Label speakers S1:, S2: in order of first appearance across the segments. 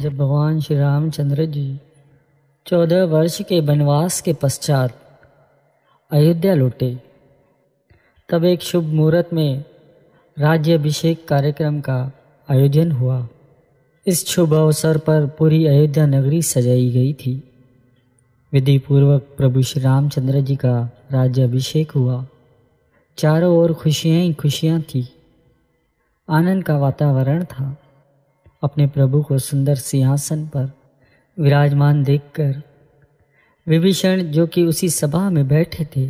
S1: जब भगवान श्री रामचंद्र जी चौदह वर्ष के वनवास के पश्चात अयोध्या लौटे तब एक शुभ मुहूर्त में राज्याभिषेक कार्यक्रम का आयोजन हुआ इस शुभ अवसर पर पूरी अयोध्या नगरी सजाई गई थी विधि पूर्वक प्रभु श्री रामचंद्र जी का राज्याभिषेक हुआ चारों ओर खुशियाँ ही खुशियाँ थी आनंद का वातावरण था अपने प्रभु को सुंदर सिंहासन पर विराजमान देखकर विभीषण जो कि उसी सभा में बैठे थे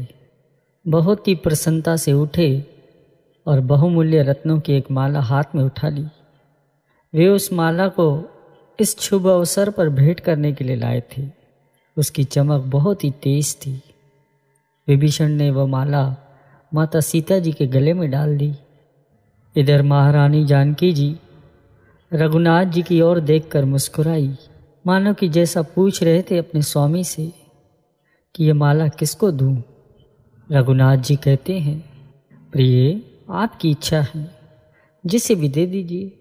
S1: बहुत ही प्रसन्नता से उठे और बहुमूल्य रत्नों की एक माला हाथ में उठा ली वे उस माला को इस शुभ अवसर पर भेंट करने के लिए लाए थे उसकी चमक बहुत ही तेज थी विभीषण ने वह माला माता सीता जी के गले में डाल दी इधर महारानी जानकी जी रघुनाथ जी की ओर देखकर मुस्कुराई मानो कि जैसा पूछ रहे थे अपने स्वामी से कि ये माला किसको दूं? रघुनाथ जी कहते हैं प्रिय आपकी इच्छा है जिसे भी दे दीजिए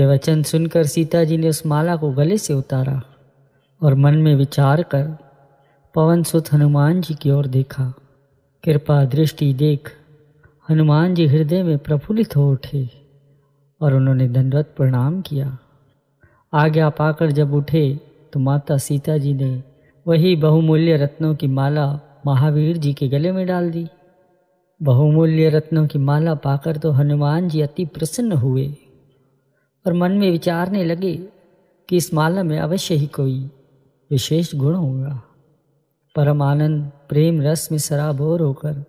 S1: यह वचन सुनकर सीता जी ने उस माला को गले से उतारा और मन में विचार कर पवन सुत हनुमान जी की ओर देखा कृपा दृष्टि देख हनुमान जी हृदय में प्रफुल्लित हो उठे और उन्होंने दंडवत प्रणाम किया आज्ञा पाकर जब उठे तो माता सीता जी ने वही बहुमूल्य रत्नों की माला महावीर जी के गले में डाल दी बहुमूल्य रत्नों की माला पाकर तो हनुमान जी अति प्रसन्न हुए और मन में विचारने लगे कि इस माला में अवश्य ही कोई विशेष गुण होगा परम आनंद प्रेम रस में सराबोर होकर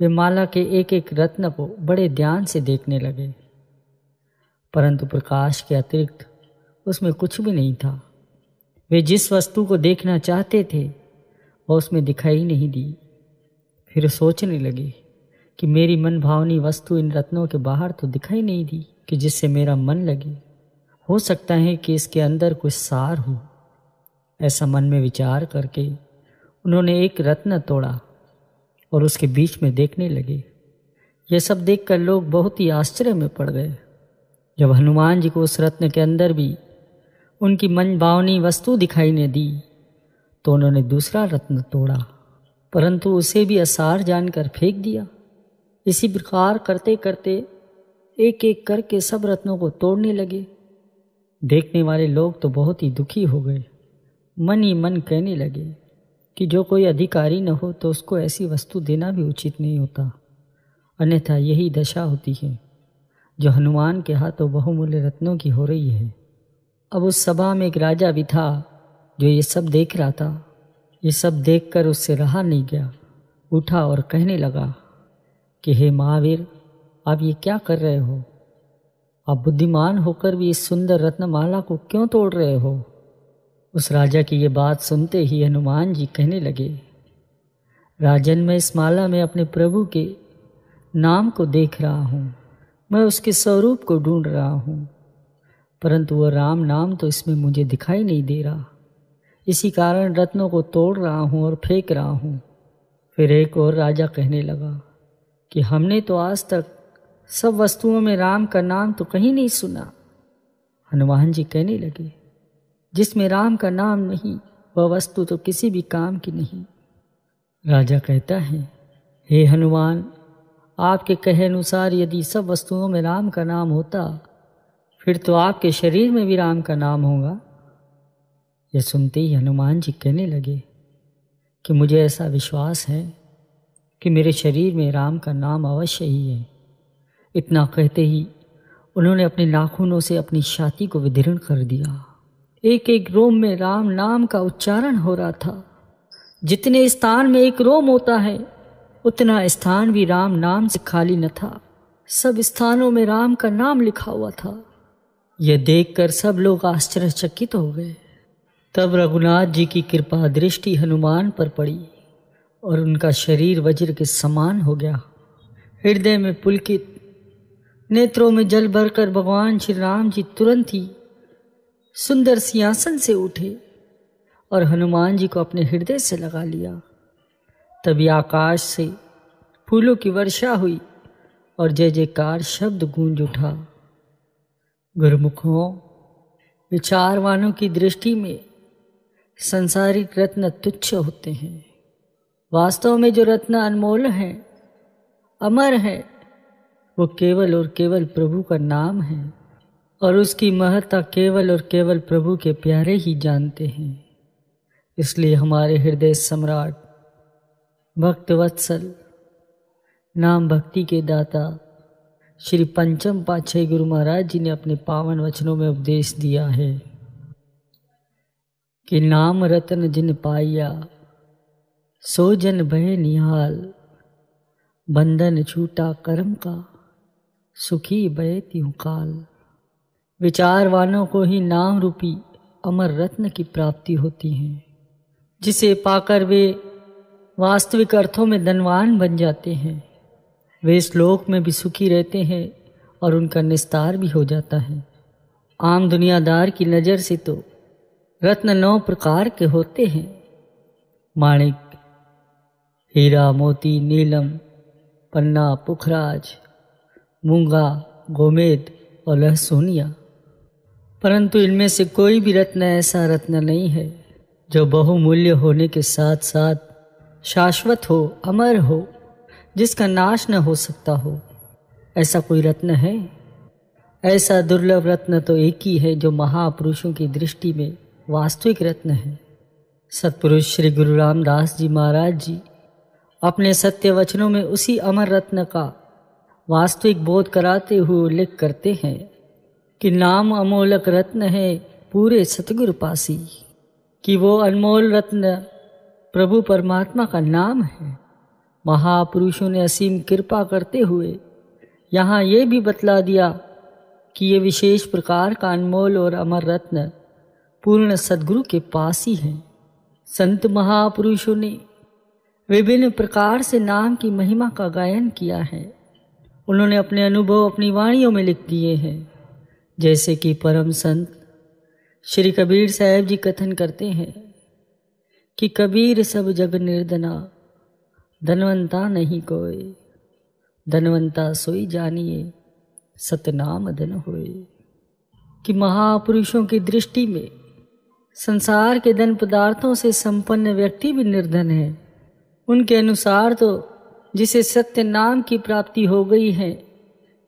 S1: वे माला के एक एक रत्न को बड़े ध्यान से देखने लगे परंतु प्रकाश के अतिरिक्त उसमें कुछ भी नहीं था वे जिस वस्तु को देखना चाहते थे वह उसमें दिखाई नहीं दी फिर सोचने लगे कि मेरी मन भावनी वस्तु इन रत्नों के बाहर तो दिखाई नहीं दी कि जिससे मेरा मन लगे हो सकता है कि इसके अंदर कुछ सार हो ऐसा मन में विचार करके उन्होंने एक रत्न तोड़ा और उसके बीच में देखने लगे यह सब देखकर लोग बहुत ही आश्चर्य में पड़ गए जब हनुमान जी को उस रत्न के अंदर भी उनकी मन भावनी वस्तु दिखाई ने दी तो उन्होंने दूसरा रत्न तोड़ा परंतु उसे भी असार जानकर फेंक दिया इसी प्रकार करते करते एक एक करके सब रत्नों को तोड़ने लगे देखने वाले लोग तो बहुत ही दुखी हो गए मन ही मन कहने लगे कि जो कोई अधिकारी न हो तो उसको ऐसी वस्तु देना भी उचित नहीं होता अन्यथा यही दशा होती है जो हनुमान के हाथों बहुमूल्य रत्नों की हो रही है अब उस सभा में एक राजा भी था जो ये सब देख रहा था ये सब देखकर उससे रहा नहीं गया उठा और कहने लगा कि हे महावीर आप ये क्या कर रहे हो आप बुद्धिमान होकर भी इस सुंदर रत्नमाला को क्यों तोड़ रहे हो उस राजा की ये बात सुनते ही हनुमान जी कहने लगे राजन मैं इस माला में अपने प्रभु के नाम को देख रहा हूँ मैं उसके स्वरूप को ढूंढ रहा हूँ परंतु वह राम नाम तो इसमें मुझे दिखाई नहीं दे रहा इसी कारण रत्नों को तोड़ रहा हूँ और फेंक रहा हूँ फिर एक और राजा कहने लगा कि हमने तो आज तक सब वस्तुओं में राम का नाम तो कहीं नहीं सुना हनुमान जी कहने लगे जिसमें राम का नाम नहीं वह वस्तु तो किसी भी काम की नहीं राजा कहता है हे हनुमान आपके कहे अनुसार यदि सब वस्तुओं में राम का नाम होता फिर तो आपके शरीर में भी राम का नाम होगा यह सुनते ही हनुमान जी कहने लगे कि मुझे ऐसा विश्वास है कि मेरे शरीर में राम का नाम अवश्य ही है इतना कहते ही उन्होंने अपने नाखूनों से अपनी छाती को विदीर्ण कर दिया एक एक रोम में राम नाम का उच्चारण हो रहा था जितने स्थान में एक रोम होता है उतना स्थान भी राम नाम से खाली न था सब स्थानों में राम का नाम लिखा हुआ था यह देखकर सब लोग आश्चर्यचकित हो गए तब रघुनाथ जी की कृपा दृष्टि हनुमान पर पड़ी और उनका शरीर वज्र के समान हो गया हृदय में पुलकित नेत्रों में जल भरकर भगवान श्री राम जी तुरंत ही सुंदर सिंहासन से उठे और हनुमान जी को अपने हृदय से लगा लिया तभी आकाश से फूलों की वर्षा हुई और जय जयकार शब्द गूंज उठा गुरुमुखों विचारवानों की दृष्टि में संसारिक रत्न तुच्छ होते हैं वास्तव में जो रत्न अनमोल हैं अमर हैं वो केवल और केवल प्रभु का नाम है और उसकी महत्ता केवल और केवल प्रभु के प्यारे ही जानते हैं इसलिए हमारे हृदय सम्राट भक्तवत्सल नाम भक्ति के दाता श्री पंचम पाछे गुरु महाराज जी ने अपने पावन वचनों में उपदेश दिया है कि नाम रत्न जिन पाइया सो जन भय निहाल बंधन छूटा कर्म का सुखी भय त्यू काल विचारवानों को ही नाम रूपी अमर रत्न की प्राप्ति होती है जिसे पाकर वे वास्तविक अर्थों में धनवान बन जाते हैं वे श्लोक में भी सुखी रहते हैं और उनका निस्तार भी हो जाता है आम दुनियादार की नज़र से तो रत्न नौ प्रकार के होते हैं माणिक हीरा मोती नीलम पन्ना पुखराज मूंगा गोमेद और लहसुनिया परंतु इनमें से कोई भी रत्न ऐसा रत्न नहीं है जो बहुमूल्य होने के साथ साथ शाश्वत हो अमर हो जिसका नाश न हो सकता हो ऐसा कोई रत्न है ऐसा दुर्लभ रत्न तो एक ही है जो महापुरुषों की दृष्टि में वास्तविक रत्न है सतपुरुष श्री गुरु रामदास जी महाराज जी अपने सत्य वचनों में उसी अमर रत्न का वास्तविक बोध कराते हुए उल्लेख करते हैं कि नाम अमोलक रत्न है पूरे सतगुरु पासी कि वो अनमोल रत्न प्रभु परमात्मा का नाम है महापुरुषों ने असीम कृपा करते हुए यहाँ ये भी बतला दिया कि ये विशेष प्रकार का अनमोल और अमर रत्न पूर्ण सदगुरु के पास ही हैं संत महापुरुषों ने विभिन्न प्रकार से नाम की महिमा का गायन किया है उन्होंने अपने अनुभव अपनी वाणियों में लिख दिए हैं जैसे कि परम संत श्री कबीर साहब जी कथन करते हैं कि कबीर सब जग निर्दना धनवंता नहीं कोय धनवंता सोई जानिए सतनाम धन होए कि महापुरुषों की दृष्टि में संसार के धन पदार्थों से संपन्न व्यक्ति भी निर्धन है उनके अनुसार तो जिसे सत्य नाम की प्राप्ति हो गई है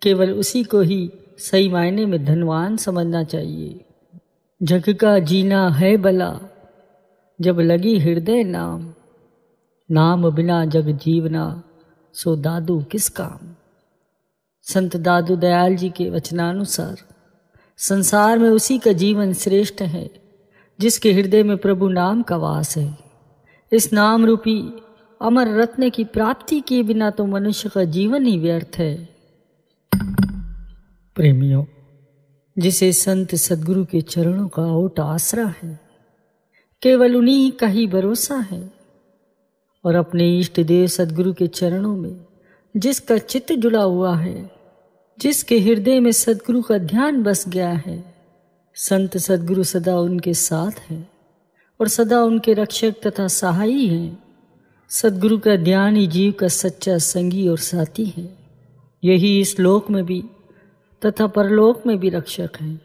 S1: केवल उसी को ही सही मायने में धनवान समझना चाहिए जग का जीना है बला जब लगी हृदय नाम नाम बिना जग जीवना सो दादू किस काम संत दादू दयाल जी के वचनानुसार संसार में उसी का जीवन श्रेष्ठ है जिसके हृदय में प्रभु नाम का वास है इस नाम रूपी अमर रत्न की प्राप्ति के बिना तो मनुष्य का जीवन ही व्यर्थ है प्रेमियों जिसे संत सदगुरु के चरणों का ओट आसरा है केवल उन्हीं का ही भरोसा है और अपने इष्ट देव सदगुरु के चरणों में जिसका चित्त जुड़ा हुआ है जिसके हृदय में सदगुरु का ध्यान बस गया है संत सदगुरु सदा उनके साथ हैं और सदा उनके रक्षक तथा सहायी हैं सदगुरु का ध्यान ही जीव का सच्चा संगी और साथी है यही इस लोक में भी तथा परलोक में भी रक्षक हैं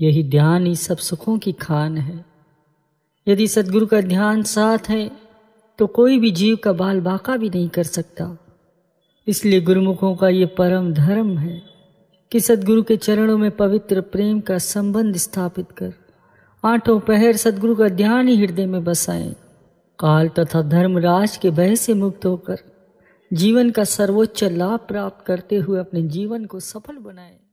S1: यही ध्यान ही सब सुखों की खान है यदि सदगुरु का ध्यान साथ है तो कोई भी जीव का बाल बाका भी नहीं कर सकता इसलिए गुरुमुखों का ये परम धर्म है कि सदगुरु के चरणों में पवित्र प्रेम का संबंध स्थापित कर आठों पहर सदगुरु का ध्यान ही हृदय में बसाएं काल तथा धर्म राज के भय से मुक्त होकर जीवन का सर्वोच्च लाभ प्राप्त करते हुए अपने जीवन को सफल बनाएं